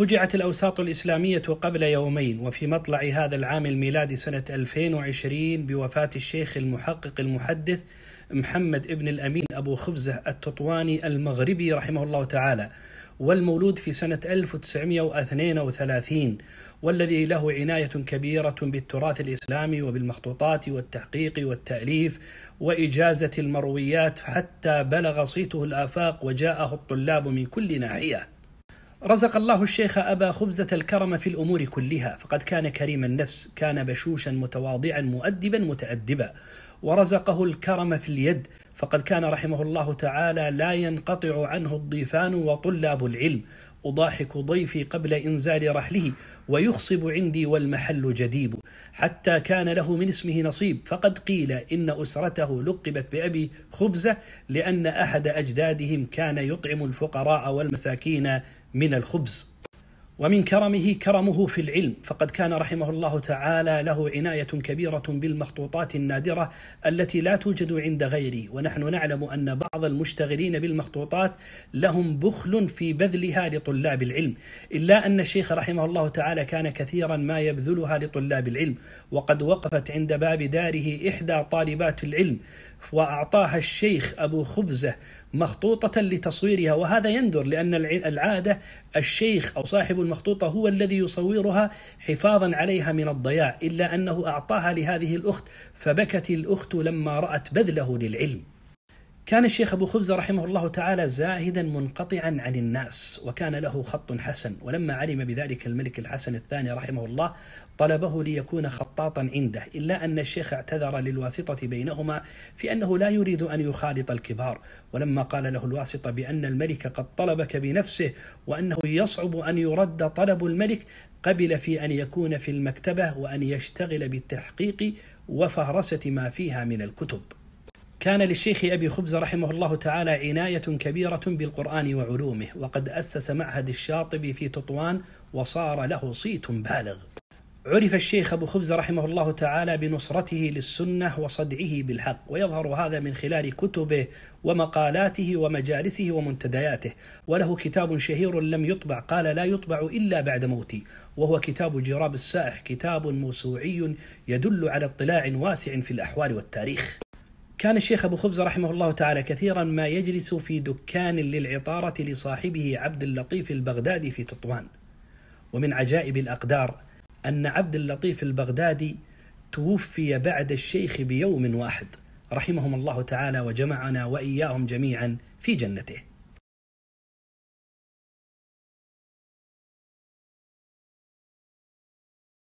فجعت الأوساط الإسلامية قبل يومين وفي مطلع هذا العام الميلادي سنة 2020 بوفاة الشيخ المحقق المحدث محمد ابن الأمين أبو خبزة التطواني المغربي رحمه الله تعالى والمولود في سنة 1932 والذي له عناية كبيرة بالتراث الإسلامي وبالمخطوطات والتحقيق والتأليف وإجازة المرويات حتى بلغ صيته الآفاق وجاءه الطلاب من كل ناحية رزق الله الشيخ أبا خبزة الكرم في الأمور كلها فقد كان كريم النفس كان بشوشا متواضعا مؤدبا متأدبا ورزقه الكرم في اليد فقد كان رحمه الله تعالى لا ينقطع عنه الضيفان وطلاب العلم أضاحك ضيفي قبل إنزال رحله ويخصب عندي والمحل جديب حتى كان له من اسمه نصيب فقد قيل إن أسرته لقبت بأبي خبزة لأن أحد أجدادهم كان يطعم الفقراء والمساكين من الخبز ومن كرمه كرمه في العلم فقد كان رحمه الله تعالى له عنايه كبيره بالمخطوطات النادره التي لا توجد عند غيره ونحن نعلم ان بعض المشتغلين بالمخطوطات لهم بخل في بذلها لطلاب العلم الا ان الشيخ رحمه الله تعالى كان كثيرا ما يبذلها لطلاب العلم وقد وقفت عند باب داره احدى طالبات العلم واعطاها الشيخ ابو خبزه مخطوطة لتصويرها وهذا يندر لأن العادة الشيخ أو صاحب المخطوطة هو الذي يصورها حفاظا عليها من الضياع إلا أنه أعطاها لهذه الأخت فبكت الأخت لما رأت بذله للعلم كان الشيخ أبو خبزة رحمه الله تعالى زاهدا منقطعا عن الناس وكان له خط حسن ولما علم بذلك الملك الحسن الثاني رحمه الله طلبه ليكون خطاطا عنده إلا أن الشيخ اعتذر للواسطة بينهما في أنه لا يريد أن يخالط الكبار ولما قال له الواسطة بأن الملك قد طلبك بنفسه وأنه يصعب أن يرد طلب الملك قبل في أن يكون في المكتبة وأن يشتغل بالتحقيق وفهرسة ما فيها من الكتب كان للشيخ أبي خبز رحمه الله تعالى عناية كبيرة بالقرآن وعلومه وقد أسس معهد الشاطبي في تطوان وصار له صيت بالغ عرف الشيخ أبو خبز رحمه الله تعالى بنصرته للسنة وصدعه بالحق ويظهر هذا من خلال كتبه ومقالاته ومجالسه ومنتدياته وله كتاب شهير لم يطبع قال لا يطبع إلا بعد موتي وهو كتاب جراب السائح كتاب موسوعي يدل على اطلاع واسع في الأحوال والتاريخ كان الشيخ أبو خبز رحمه الله تعالى كثيرا ما يجلس في دكان للعطارة لصاحبه عبد اللطيف البغدادي في تطوان ومن عجائب الأقدار أن عبد اللطيف البغدادي توفي بعد الشيخ بيوم واحد رحمهم الله تعالى وجمعنا وإياهم جميعا في جنته